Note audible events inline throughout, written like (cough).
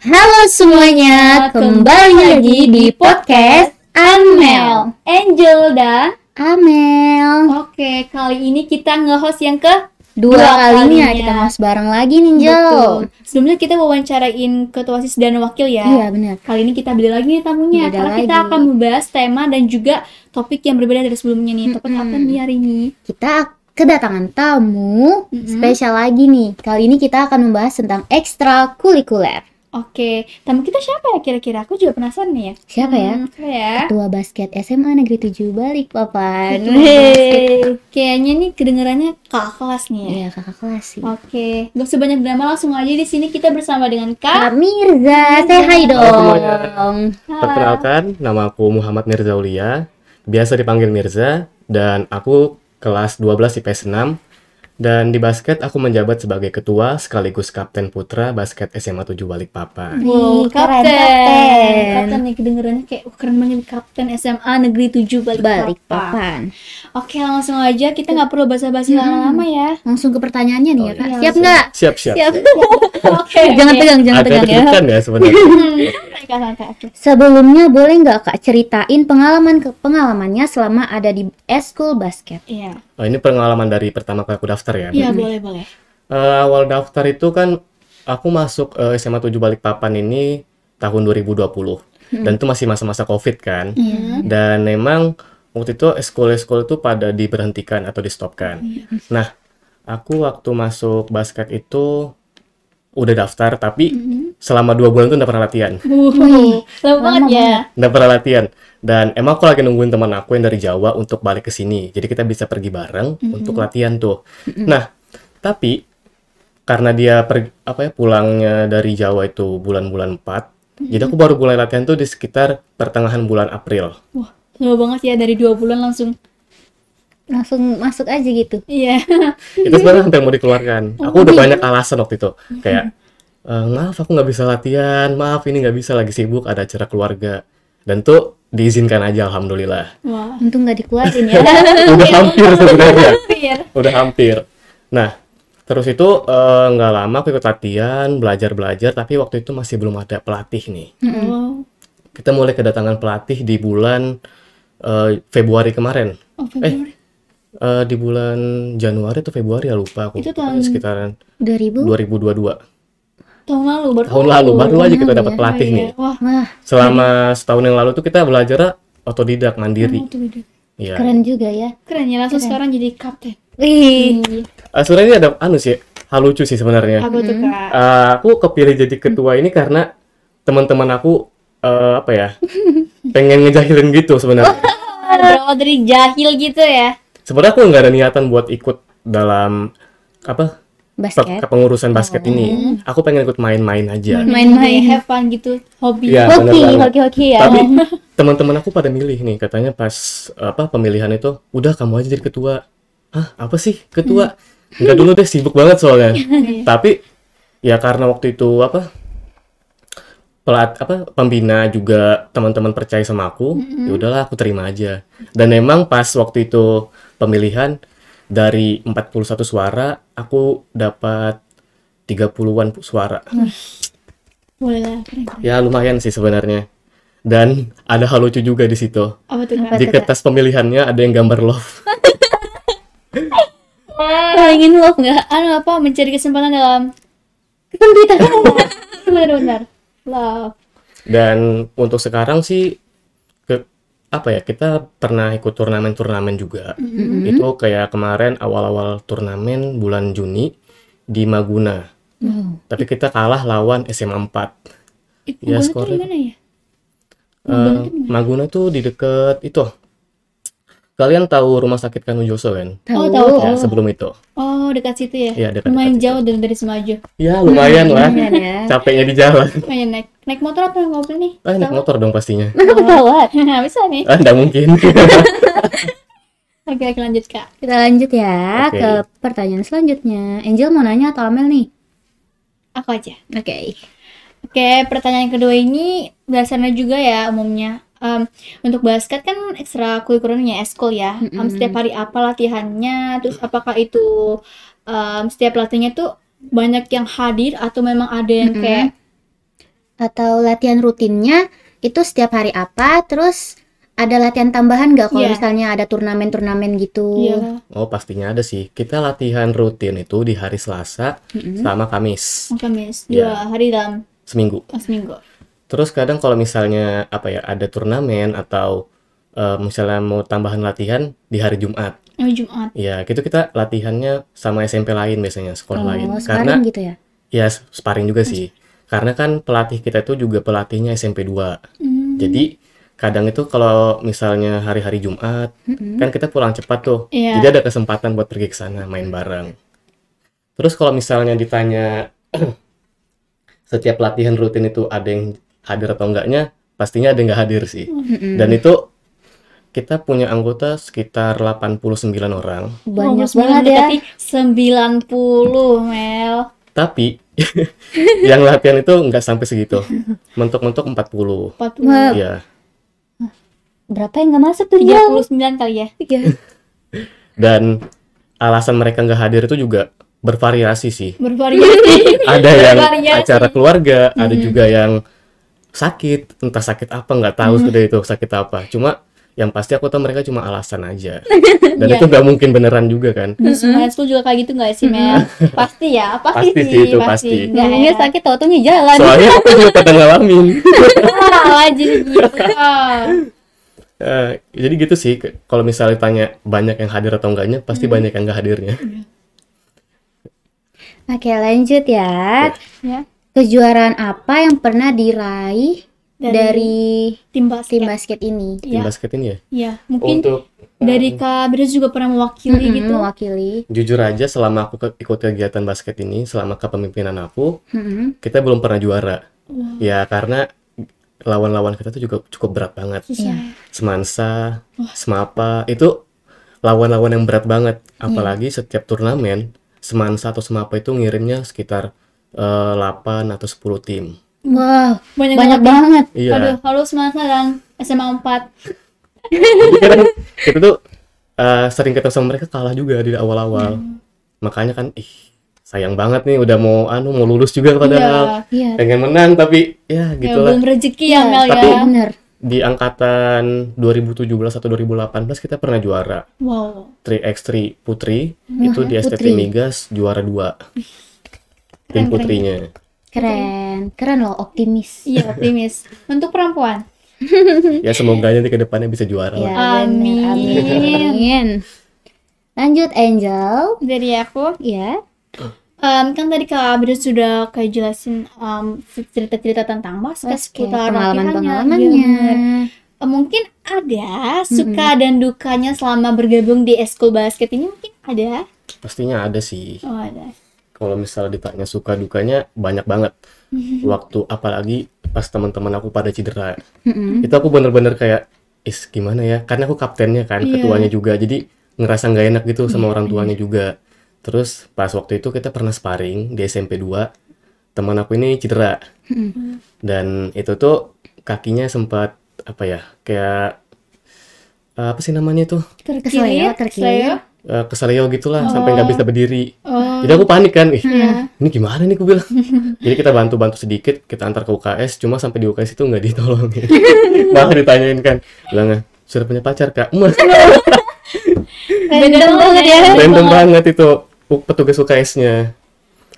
Halo semuanya, kembali lagi di podcast Amel, Angel dan Amel. Oke, kali ini kita nge-host yang ke dua, kalinya. kita nge-host bareng lagi nih, Angel. Sebelumnya kita wawancarain ketua sis dan wakil ya. Iya, benar. Kali ini kita beli lagi nih tamunya Beda karena lagi. kita akan membahas tema dan juga topik yang berbeda dari sebelumnya nih. Topik hmm, apa nih hari ini? Kita kedatangan tamu mm -hmm. spesial lagi nih. Kali ini kita akan membahas tentang ekstrakurikuler. Oke, tamu kita siapa ya kira-kira? Aku juga penasaran nih ya. Siapa ya? Hmm, ya? Ketua basket SMA Negeri 7 balik papan. Kayaknya nih kedengerannya kakak kelas nih ya. Iya, kakak kelas sih. Oke, gak usah banyak drama langsung aja di sini kita bersama dengan Kak, Kak Mirza. Say hai dong. Perkenalkan, nama aku Muhammad Mirza Ulia. Biasa dipanggil Mirza dan aku kelas 12 IPS 6 dan di basket aku menjabat sebagai ketua sekaligus kapten putra basket SMA 7 Balikpapan. Wow, kapten. kapten. Kapten nih kedengerannya kayak oh, keren banget kapten SMA Negeri 7 Balikpapan. Balikpapan. Oke, langsung aja kita nggak perlu basa-basi hmm. lama-lama ya. Langsung ke pertanyaannya nih ya, oh, ya, Kak. Iya, siap nggak? Siap, siap. siap. siap. (laughs) Oke. Okay. Jangan tegang, jangan Agak tegang ya. ya sebenarnya. (laughs) Sebelumnya boleh nggak Kak ceritain pengalaman ke pengalamannya selama ada di eskul basket? Iya. Yeah. Oh, ini pengalaman dari pertama kali aku daftar ya. Iya, yeah, boleh, boleh. Uh, awal daftar itu kan aku masuk uh, SMA 7 Balikpapan ini tahun 2020. Hmm. Dan itu masih masa-masa Covid kan. Yeah. Dan memang waktu itu sekolah-sekolah itu pada diberhentikan atau di-stopkan. Yeah. Nah, aku waktu masuk basket itu udah daftar tapi mm -hmm selama dua bulan tuh nggak pernah latihan. Wih, lama banget ya. Nggak pernah latihan. Dan emang aku lagi nungguin teman aku yang dari Jawa untuk balik ke sini. Jadi kita bisa pergi bareng mm -hmm. untuk latihan tuh. Mm -hmm. Nah, tapi karena dia per, apa ya pulangnya dari Jawa itu bulan-bulan 4. Mm -hmm. Jadi aku baru mulai latihan tuh di sekitar pertengahan bulan April. Wah, lama banget ya dari dua bulan langsung langsung masuk aja gitu. Iya. Yeah. itu sebenarnya sampai mau dikeluarkan. Oh, aku udah iya. banyak alasan waktu itu. Kayak e, maaf aku nggak bisa latihan, maaf ini nggak bisa lagi sibuk ada acara keluarga. Dan tuh diizinkan aja alhamdulillah. Wah, untung nggak dikeluarin ya. (laughs) Udah hampir sebenarnya. Udah hampir. Nah, terus itu eh, nggak uh, lama aku ikut latihan, belajar-belajar tapi waktu itu masih belum ada pelatih nih. Mm -hmm. Kita mulai kedatangan pelatih di bulan uh, Februari kemarin. Oh, Februari. Eh, uh, di bulan Januari atau Februari ya lupa aku. Itu tahun sekitaran 2000? 2022 tahun lalu baru tahun lalu, baru aja kita dapat iya, pelatih iya. nih Wah, nah, selama setahun yang lalu tuh kita belajar otodidak mandiri ah, otodidak. Iya. keren juga ya keren ya langsung sekarang jadi kapten Wih. Uh, sebenarnya ini ada anu sih hal lucu sih sebenarnya aku, Uh, ah, aku kepilih jadi ketua ini karena teman-teman aku uh, apa ya (laughs) pengen ngejahilin gitu sebenarnya berawal dari jahil gitu ya sebenarnya aku nggak ada niatan buat ikut dalam apa basket. kepengurusan basket oh. ini. Aku pengen ikut main-main aja. Hmm. Main-main, have fun gitu, hobi. Ya, hoki, hoki, hoki ya. Tapi (laughs) teman-teman aku pada milih nih, katanya pas apa pemilihan itu, udah kamu aja jadi ketua. Hah, apa sih ketua? Enggak hmm. dulu deh, sibuk banget soalnya. (laughs) Iya. Tapi ya karena waktu itu apa? pelat apa pembina juga teman-teman percaya sama aku, mm -hmm. ya udahlah aku terima aja. Dan memang pas waktu itu pemilihan dari 41 suara aku dapat 30-an suara. Boleh Ya lumayan sih sebenarnya. Dan ada hal lucu juga di situ. Apa Di kertas pemilihannya ada yang gambar love. Palingin (laughs) love nggak? Anu apa? Mencari kesempatan dalam kesempitan. Benar-benar (laughs) love. Dan untuk sekarang sih apa ya kita pernah ikut turnamen-turnamen juga mm-hmm. itu kayak kemarin awal-awal turnamen bulan Juni di Maguna mm. tapi kita kalah lawan SMA 4 It, ya skornya ya? Uh, Maguna tuh di deket itu kalian tahu rumah sakit Kanujoso kan? Oh tahu. Ya, sebelum itu. Oh dekat situ ya? Ya dekat. Lumayan dekat jauh dari dari Ya lumayan lah. Ya. Capeknya di jalan. Lumayan naik Naik motor atau eh, naik mobil nih? Ah, naik motor dong pastinya. Pesawat. (laughs) Ah. (laughs) Bisa nih. Ah, enggak mungkin. Oke, (laughs) oke lanjut Kak. Kita lanjut ya okay. ke pertanyaan selanjutnya. Angel mau nanya atau Amel nih? Aku aja. Oke. Okay. Oke, okay, pertanyaan kedua ini dasarnya juga ya umumnya. Um, untuk basket kan ekstra kurikulumnya eskul ya. Mm -hmm. um, setiap hari apa latihannya? Terus apakah itu um, setiap latihannya tuh banyak yang hadir atau memang ada yang mm -hmm. kayak atau latihan rutinnya itu setiap hari apa terus ada latihan tambahan nggak kalau yeah. misalnya ada turnamen-turnamen gitu? Yeah. Oh pastinya ada sih. Kita latihan rutin itu di hari Selasa mm-hmm. sama Kamis. Kamis iya. dua yeah. hari dalam seminggu. Oh, seminggu. Terus kadang kalau misalnya apa ya ada turnamen atau uh, misalnya mau tambahan latihan di hari Jumat. Oh, Jumat. Ya gitu kita latihannya sama SMP lain biasanya sekolah oh, lain. Karena gitu ya? Ya sparring juga sih karena kan pelatih kita itu juga pelatihnya SMP 2 mm. jadi kadang itu kalau misalnya hari-hari Jumat mm-hmm. kan kita pulang cepat tuh yeah. jadi ada kesempatan buat pergi ke sana main bareng terus kalau misalnya ditanya (clears throat) setiap latihan rutin itu ada yang hadir atau enggaknya pastinya ada yang nggak hadir sih mm-hmm. dan itu kita punya anggota sekitar 89 orang banyak banget ya 90 Mel tapi (laughs) yang latihan itu nggak sampai segitu. Mentok-mentok 40. 40. Iya. Berapa yang nggak masuk tuh? 39 kali ya. Iya. (laughs) Dan alasan mereka nggak hadir itu juga bervariasi sih. Bervariasi. (laughs) ada yang bervariasi. acara keluarga, hmm. ada juga yang sakit, entah sakit apa nggak tahu hmm. sudah itu sakit apa. Cuma yang pasti aku tahu mereka cuma alasan aja (laughs) dan yeah. itu nggak iya. mungkin beneran juga kan mm-hmm. school juga kayak gitu nggak sih Mel (laughs) pasti ya pasti, pasti sih itu pasti nggak ya. hanya sakit tau tuhnya jalan soalnya (laughs) aku juga kadang ngalamin ah, Wajib. jadi gitu oh. uh, jadi gitu sih kalau misalnya tanya banyak yang hadir atau enggaknya pasti mm banyak yang nggak hadirnya oke lanjut ya yeah. kejuaraan apa yang pernah diraih dari, dari tim basket, tim basket ini. Ya. Tim basket ini ya? Iya, mungkin untuk dari um, Kak Bira juga pernah mewakili mm -hmm, gitu. Mewakili. Jujur aja selama aku ikut kegiatan basket ini, selama kepemimpinan aku, mm -hmm. kita belum pernah juara. Wow. Ya karena lawan-lawan kita tuh juga cukup berat banget. Iya. iya. Semansa, Semapa, itu lawan-lawan yang berat banget. Iya. Apalagi yeah. setiap turnamen Semansa atau Semapa itu ngirimnya sekitar uh, eh, 8 atau 10 tim. Wah, banyak, banyak banget. Ya. banget. Iya. Aduh, halo semangat dan SMA 4. Jadi kan kita tuh uh, sering ketemu sama mereka kalah juga di awal-awal. Hmm. Makanya kan ih sayang banget nih udah mau anu mau lulus juga iya, padahal. Iya, iya. Pengen menang tapi ya gitulah. Ya, belum rezeki ya, iya, Mel ya. Tapi Bener. di angkatan 2017 atau 2018 kita pernah juara. Wow. 3x3 putri hmm, itu di STT Migas juara 2. Tim putrinya. Keren. Keren, keren loh optimis. Iya optimis. Untuk perempuan. (laughs) ya semoga nanti ke depannya bisa juara. Ya, Amin. Amin. Lanjut Angel. Dari aku. Ya. Um, kan tadi Kak Abdul sudah kayak jelasin um, cerita-cerita tentang mas okay, seputar pengalaman-pengalamannya. mungkin ada suka mm -hmm. dan dukanya selama bergabung di eskul basket ini mungkin ada. Pastinya ada sih. Oh, ada kalau misalnya ditanya suka dukanya banyak banget mm-hmm. waktu apalagi pas teman-teman aku pada cedera mm-hmm. itu aku bener-bener kayak is gimana ya karena aku kaptennya kan yeah. ketuanya juga jadi ngerasa nggak enak gitu sama yeah. orang iya. tuanya juga terus pas waktu itu kita pernah sparring di SMP 2 teman aku ini cedera mm-hmm. dan itu tuh kakinya sempat apa ya kayak eh, apa sih namanya tuh terkilir terkilir uh, eh, keseleo gitulah oh. sampai nggak oh. bisa berdiri. Oh. Jadi aku panik kan, ih yeah. ini gimana nih aku bilang. (laughs) Jadi kita bantu-bantu sedikit, kita antar ke UKS, cuma sampai di UKS itu nggak ditolong, (laughs) Malah ditanyain kan, bilangnya sudah punya pacar kak? Mas. (laughs) Random banget ya. Random banget itu petugas UKS-nya.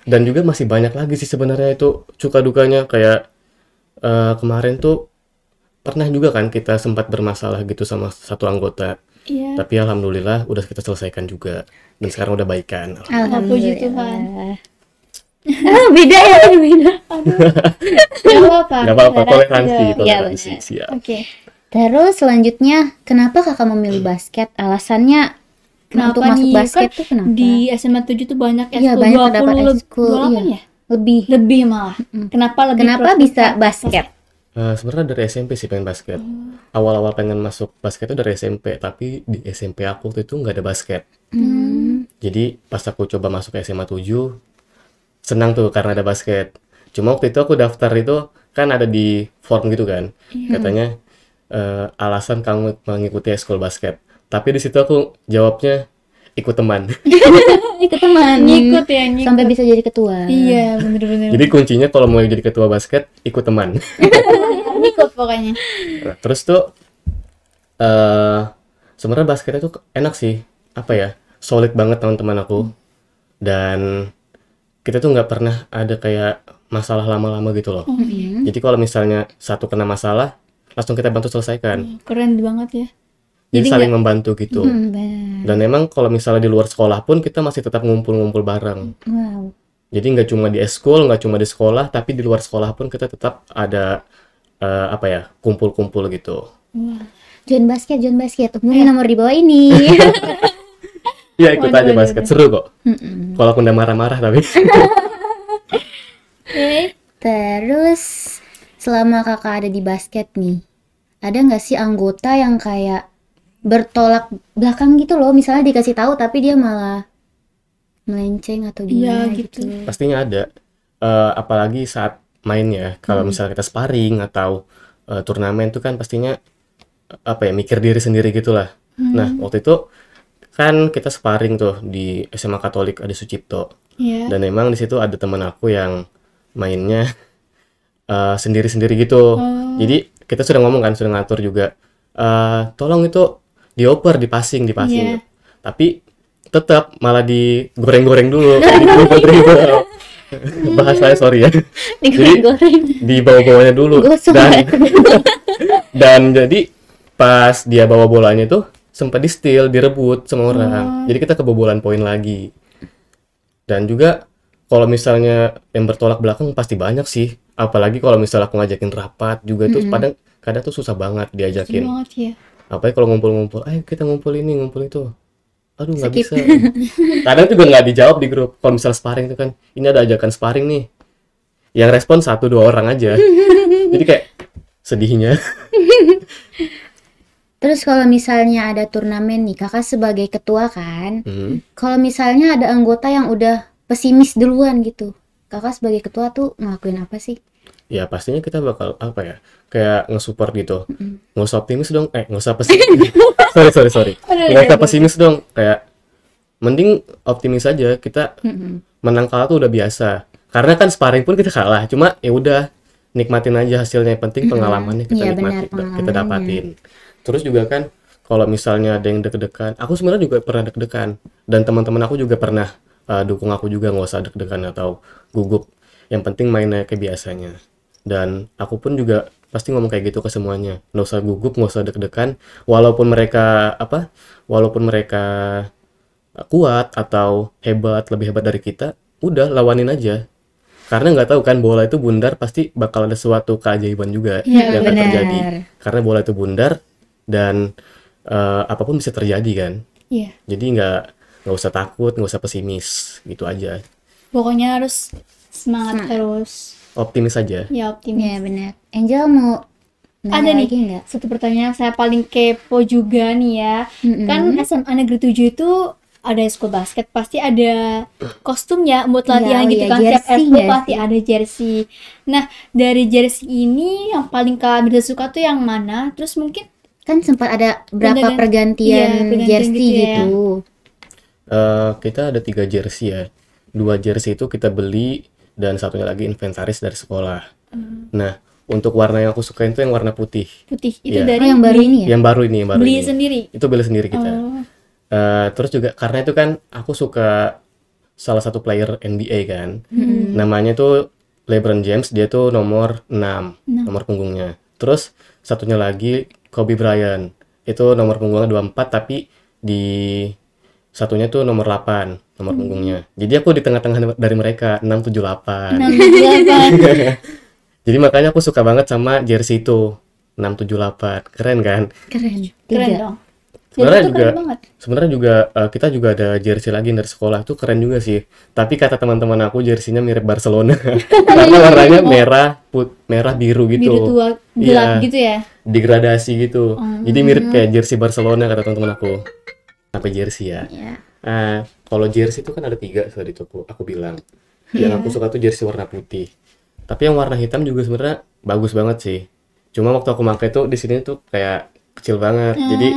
Dan juga masih banyak lagi sih sebenarnya itu cuka dukanya kayak uh, kemarin tuh pernah juga kan kita sempat bermasalah gitu sama satu anggota Yeah. Tapi alhamdulillah udah kita selesaikan juga dan sekarang udah baikan. Alhamdulillah. (laughs) Ah, beda ya, beda. Aduh. apa-apa. Gak apa-apa, toleransi, toleransi. Ya, Siap. Oke. Okay. Terus selanjutnya, kenapa kakak memilih hmm. basket? Alasannya kenapa untuk nih? masuk kan basket kan tuh kenapa? Di SMA 7 tuh banyak ya, eskul, banyak terdapat dapat eskul, iya. ya? Lebih. Lebih malah. -hmm. Kenapa lebih? Kenapa bisa basket? basket? Uh, sebenarnya dari SMP sih pengen basket. Hmm. Awal-awal pengen masuk basket itu dari SMP, tapi di SMP aku waktu itu nggak ada basket. Hmm. Jadi pas aku coba masuk SMA 7, senang tuh karena ada basket. Cuma waktu itu aku daftar itu kan ada di form gitu kan. Hmm. Katanya uh, alasan kamu mengikuti school basket. Tapi di situ aku jawabnya ikut teman. (laughs) ikut teman ngikut ya ngikut. sampai bisa jadi ketua iya bener-bener jadi kuncinya kalau mau jadi ketua basket ikut teman (laughs) ngikut pokoknya nah, terus tuh uh, sebenarnya basketnya tuh enak sih apa ya solid banget teman-teman aku dan kita tuh nggak pernah ada kayak masalah lama-lama gitu loh. Mm -hmm. Jadi kalau misalnya satu kena masalah, langsung kita bantu selesaikan. Keren banget ya jadi, saling gak, membantu gitu hmm, dan emang kalau misalnya di luar sekolah pun kita masih tetap ngumpul-ngumpul bareng wow. jadi nggak cuma di school nggak cuma di sekolah tapi di luar sekolah pun kita tetap ada uh, apa ya kumpul-kumpul gitu wow. join basket join basket hubungi iya. eh. nomor di bawah ini (laughs) ya ikut waduh, aja waduh, basket waduh. seru kok. Mm -mm. Walaupun udah marah-marah tapi. (laughs) Terus selama kakak ada di basket nih, ada nggak sih anggota yang kayak bertolak belakang gitu loh misalnya dikasih tahu tapi dia malah melenceng atau iya, gimana ya, gitu. gitu pastinya ada uh, apalagi saat main ya kalau hmm. misalnya kita sparring atau uh, turnamen tuh kan pastinya eh, apa ya mikir diri sendiri gitulah hmm. nah waktu itu kan kita sparring tuh di SMA Katolik ada Sucipto yeah. dan emang di situ ada teman aku yang mainnya sendiri-sendiri uh, gitu oh. jadi kita sudah ngomong kan sudah ngatur juga uh, tolong itu dioper dipasing dipasing yeah. tapi tetap malah digoreng-goreng dulu (laughs) bahas saya sorry ya (laughs) digoreng-goreng di bawah-bawahnya dulu dan (laughs) dan jadi pas dia bawa bolanya tuh sempat di steal direbut sama orang oh. jadi kita kebobolan poin lagi dan juga kalau misalnya yang bertolak belakang pasti banyak sih apalagi kalau misalnya aku ngajakin rapat juga tuh mm -hmm. kadang kadang tuh susah banget diajakin iya apa ya kalau ngumpul-ngumpul ayo kita ngumpul ini ngumpul itu aduh nggak bisa kadang juga nggak dijawab di grup kalau misal sparring itu kan ini ada ajakan sparring nih yang respon satu dua orang aja (laughs) jadi kayak sedihnya Terus kalau misalnya ada turnamen nih, kakak sebagai ketua kan, hmm. kalau misalnya ada anggota yang udah pesimis duluan gitu, kakak sebagai ketua tuh ngelakuin apa sih? ya pastinya kita bakal apa ya kayak ngesupport gitu nggak mm -hmm. usah optimis dong eh nggak usah (laughs) pesimis sorry sorry sorry nggak usah pesimis dong kayak mending optimis aja kita mm -hmm. menang kalah tuh udah biasa karena kan sparring pun kita kalah cuma ya udah nikmatin aja hasilnya yang penting pengalamannya kita ya, nikmati kita dapatin terus juga kan kalau misalnya ada yang deg-degan aku sebenarnya juga pernah deg-degan dan teman-teman aku juga pernah uh, dukung aku juga nggak usah deg-degan atau gugup yang penting mainnya kayak biasanya dan aku pun juga pasti ngomong kayak gitu ke semuanya nggak usah gugup nggak usah deg-degan walaupun mereka apa walaupun mereka kuat atau hebat lebih hebat dari kita udah lawanin aja karena nggak tahu kan bola itu bundar pasti bakal ada suatu keajaiban juga ya, yang akan terjadi karena bola itu bundar dan uh, apapun bisa terjadi kan ya. jadi nggak nggak usah takut nggak usah pesimis gitu aja pokoknya harus semangat semangat. terus optimis aja ya optimis ya benar Angel mau Nah, ada nih enggak? satu pertanyaan saya paling kepo juga nih ya. Mm-hmm. Kan SMA Negeri 7 itu ada school basket pasti ada kostumnya buat iya, latihan yeah, oh gitu yeah, kan jersey, tiap school ya. pasti ada jersey. Nah, dari jersey ini yang paling kalian suka tuh yang mana? Terus mungkin kan sempat ada berapa pergantian, pergantian, ya, pergantian jersey gitu. Ya. Uh, kita ada tiga jersey ya. Dua jersey itu kita beli dan satunya lagi inventaris dari sekolah. Hmm. Nah, untuk warna yang aku suka itu yang warna putih. Putih itu ya. dari yang baru ini ya? Yang baru ini, yang baru beli ini. sendiri. Itu beli sendiri kita. Oh. Uh, terus juga karena itu kan aku suka salah satu player NBA kan. Hmm. Namanya tuh LeBron James, dia tuh nomor 6, 6, nomor punggungnya. Terus satunya lagi Kobe Bryant. Itu nomor punggungnya 24 tapi di satunya tuh nomor 8 nomor hmm. punggungnya jadi aku di tengah-tengah dari mereka 678 (laughs) jadi makanya aku suka banget sama jersey itu 678 keren kan keren keren dong sebenarnya juga sebenarnya eh, juga kita juga ada jersey lagi dari sekolah tuh keren juga sih tapi kata teman-teman aku jerseynya mirip Barcelona (laughs) karena iya, warnanya merah put merah biru gitu biru tua gelap ya, gitu ya degradasi gitu jadi mirip hmm. kayak jersey Barcelona kata teman-teman aku sampai jersey ya. Yeah. Iya. Uh, kalau jersey itu kan ada tiga sudah di toko. aku bilang. Yang yeah. aku suka tuh jersey warna putih. Tapi yang warna hitam juga sebenarnya bagus banget sih. Cuma waktu aku pakai tuh di sini tuh kayak kecil banget. Uh, jadi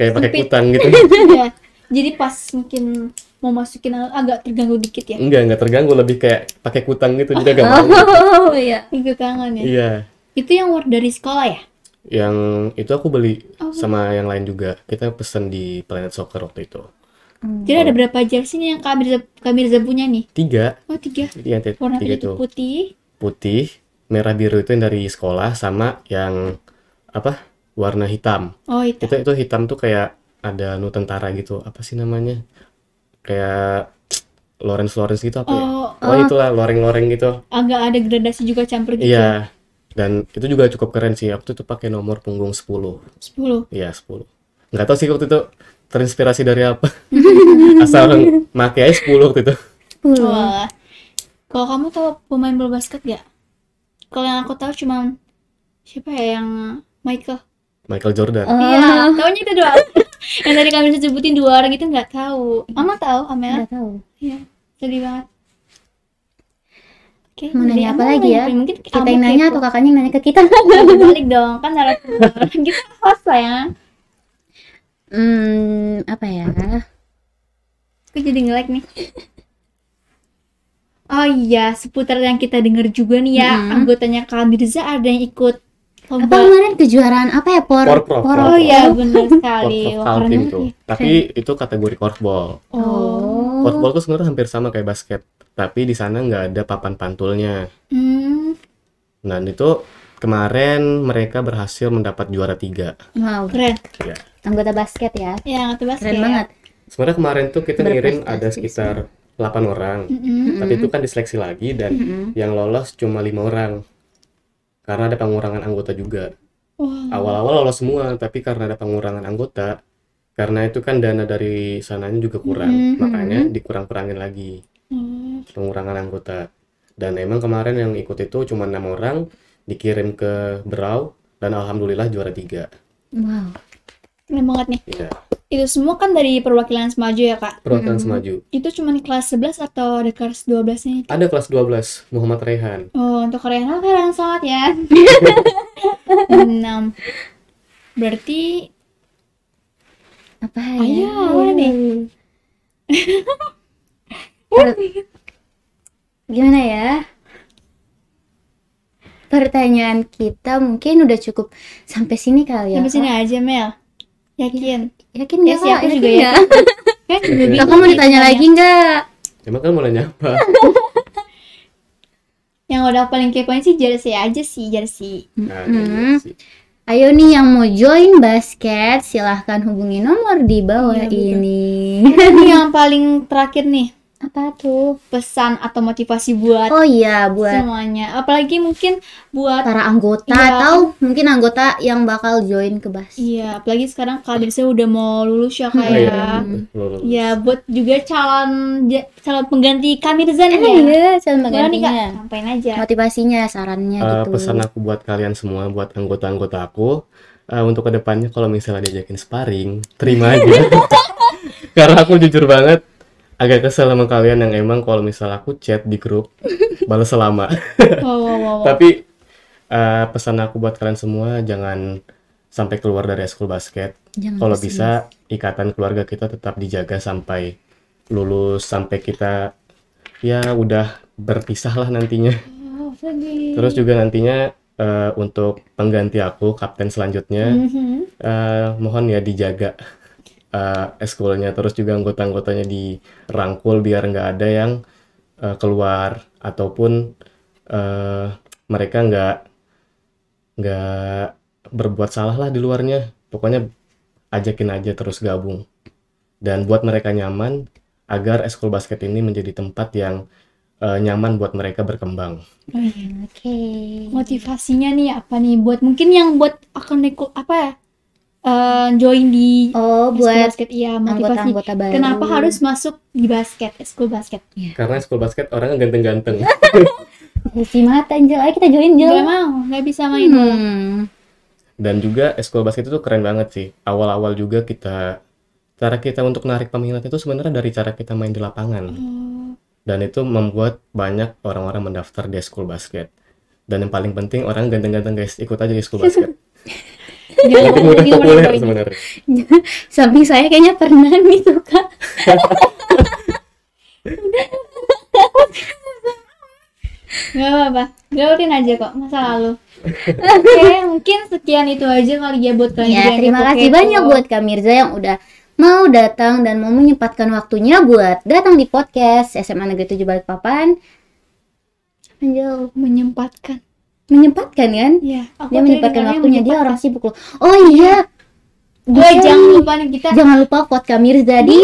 kayak pakai kutang gitu. (laughs) Iya. Jadi pas mungkin mau masukin agak terganggu dikit ya. Enggak, enggak terganggu lebih kayak pakai kutang gitu oh. jadi agak malu. (laughs) Oh iya, ikut tangan ya. Iya. Itu yang dari sekolah ya? Yang itu aku beli oh. sama yang lain juga. Kita pesen di Planet Soccer waktu itu. Hmm. Jadi oh. ada berapa jersey nih yang Kak Mirza, Kak punya nih? Tiga. Oh tiga. Iya, tiga, Warna tiga itu putih. Putih, merah biru itu yang dari sekolah sama yang apa? Warna hitam. Oh hitam. Itu itu hitam tuh kayak ada nu tentara gitu. Apa sih namanya? Kayak Lawrence Lawrence gitu apa oh, ya? Oh uh, itulah loreng-loreng gitu. Agak ada gradasi juga campur gitu. Iya. Ya? Dan itu juga cukup keren sih. Waktu itu pakai nomor punggung 10. 10? Iya, 10. Nggak tau sih waktu itu terinspirasi dari apa. (laughs) Asal pakai aja 10 waktu itu. 10. Kalau kamu tau pemain bola basket gak? Kalau yang aku tau cuma siapa ya yang Michael. Michael Jordan. Oh. Iya, uh. tahunya itu doang. (laughs) yang tadi kami sebutin dua orang itu nggak tahu. Mama tau Amel? Nggak tahu. Iya, sedih banget Okay, mau nanya apa lagi ya? Mungkin kita yang nanya atau kakaknya yang nanya ke kita? (laughs) Balik dong, kan harus gitu (laughs) host lah ya. Hmm, apa ya? Aku jadi nge-like nih. Oh iya, seputar yang kita dengar juga nih ya, hmm. anggotanya Kamirza ada yang ikut lomba. Apa kemarin kejuaraan apa ya? Por, por, por, por. Oh iya, benar sekali. Por, por, Tapi itu kategori korfball Oh tuh sebenarnya hampir sama kayak basket, tapi di sana nggak ada papan pantulnya. Hmm. Nah itu kemarin mereka berhasil mendapat juara tiga. Wow keren. Ya. Anggota basket ya? Iya anggota basket. Keren ya. banget. Sebenarnya kemarin tuh kita ngirim ada sekitar delapan orang, mm -hmm. tapi itu kan diseleksi lagi dan mm -hmm. yang lolos cuma lima orang karena ada pengurangan anggota juga. Awal-awal wow. Awal -awal lolos semua, tapi karena ada pengurangan anggota, karena itu kan dana dari sananya juga kurang mm -hmm. makanya mm-hmm. dikurang-kurangin lagi mm. pengurangan anggota dan emang kemarin yang ikut itu cuma enam orang dikirim ke Berau dan alhamdulillah juara tiga wow keren banget nih ya. itu semua kan dari perwakilan semaju ya kak perwakilan hmm. semaju itu cuma kelas 11 atau ada kelas 12 nya itu? ada kelas 12 Muhammad Rehan oh untuk Rehan Rehan sangat ya (laughs) (laughs) enam berarti apa ya? Ayo, (laughs) gimana ya? Pertanyaan kita mungkin udah cukup sampai sini kali ya. Sampai sini aja Mel. Yakin? Ya, yakin ya, gak? Sih, aku juga ya. (laughs) kan Kamu mau ditanya iya, lagi nggak? Emang kamu mau nanya apa? (laughs) Yang udah paling kepoin sih jersey aja sih jersey. Nah, jersey. Iya Ayo nih yang mau join basket silahkan hubungi nomor di bawah ya, ini. Ini (laughs) yang paling terakhir nih apa tuh pesan atau motivasi buat oh iya buat semuanya apalagi mungkin buat para anggota ya, atau mungkin anggota yang bakal join ke bas iya apalagi sekarang kalian saya udah mau lulus ya kayak oh, iya. ya iya, buat juga calon calon pengganti kami di eh, ya iya calon penggantinya Kak, sampaikan aja motivasinya sarannya uh, gitu pesan aku buat kalian semua buat anggota-anggota aku uh, untuk kedepannya kalau misalnya diajakin sparring terima aja (laughs) karena aku jujur banget agak kesel sama kalian yang emang kalau misal aku chat di grup (laughs) balas selama. wow, wow, wow. Tapi uh, pesan aku buat kalian semua jangan sampai keluar dari school basket. Kalau bisa ikatan keluarga kita tetap dijaga sampai lulus sampai kita ya udah berpisah lah nantinya. Oh, Terus juga nantinya uh, untuk pengganti aku kapten selanjutnya mm -hmm. uh, mohon ya dijaga uh, eskulnya terus juga anggota-anggotanya dirangkul biar nggak ada yang uh, keluar ataupun uh, mereka nggak nggak berbuat salah lah di luarnya pokoknya ajakin aja terus gabung dan buat mereka nyaman agar eskul basket ini menjadi tempat yang uh, nyaman buat mereka berkembang. Oke. Okay. Motivasinya nih apa nih buat mungkin yang buat akan ikut apa ya? uh, join di oh buat basket iya motivasi anggota, baru. kenapa harus masuk di basket eh, school basket ya. karena school basket orangnya ganteng-ganteng (laughs) si mata Angel ayo kita join Angel gak mau gak bisa main hmm. dan juga eh, school basket itu keren banget sih awal-awal juga kita cara kita untuk narik peminat itu sebenarnya dari cara kita main di lapangan hmm. dan itu membuat banyak orang-orang mendaftar di school basket dan yang paling penting orang ganteng-ganteng guys ikut aja di school basket (laughs) Jangan iya, iya, mungkin iya, udah populer sebenarnya. (laughs) saya kayaknya pernah nih tuh kak. (laughs) Gak apa-apa, gelutin aja kok masa lalu. (laughs) Oke, okay, mungkin sekian itu aja kali ya buat kalian. Ya, terima kasih banyak buat Kak Mirza yang udah mau datang dan mau menyempatkan waktunya buat datang di podcast SMA Negeri 7 Balikpapan. Anjel menyempatkan menyempatkan kan? Iya. Dia menyempatkan waktunya dia orang sibuk loh. Oh iya. Gue eh, jangan lupa nih kita. Jangan lupa kuat kami jadi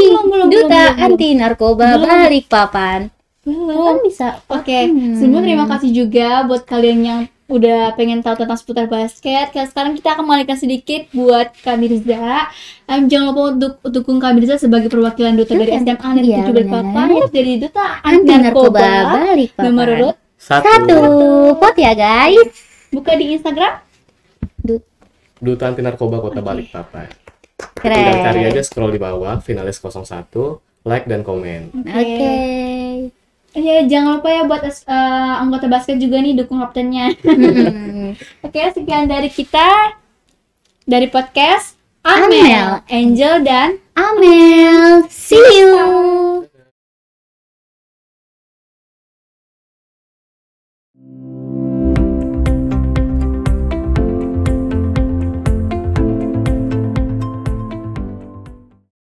duta anti narkoba balik papan. Belum. Kan bisa. Oke. Okay. Hmm. Sebelum terima kasih juga buat kalian yang udah pengen tahu tentang seputar basket. Kalau sekarang kita akan mengalihkan sedikit buat kami Rizda. Um, jangan lupa untuk dukung kami Rizda sebagai perwakilan duta kan dari SMA dan juga Papan dari duta anti narkoba balik papan. Nomor urut satu, satu pot ya guys. Buka di Instagram. Dut. Duta Anti Narkoba Kota okay. Balikpapan. Keren. Tinggal cari aja scroll di bawah, finalis 01, like dan komen. Oke. Okay. okay. Oh ya jangan lupa ya buat uh, anggota basket juga nih dukung kaptennya. (laughs) Oke, okay, sekian dari kita dari podcast Amel, Amel. Angel dan Amel. See you.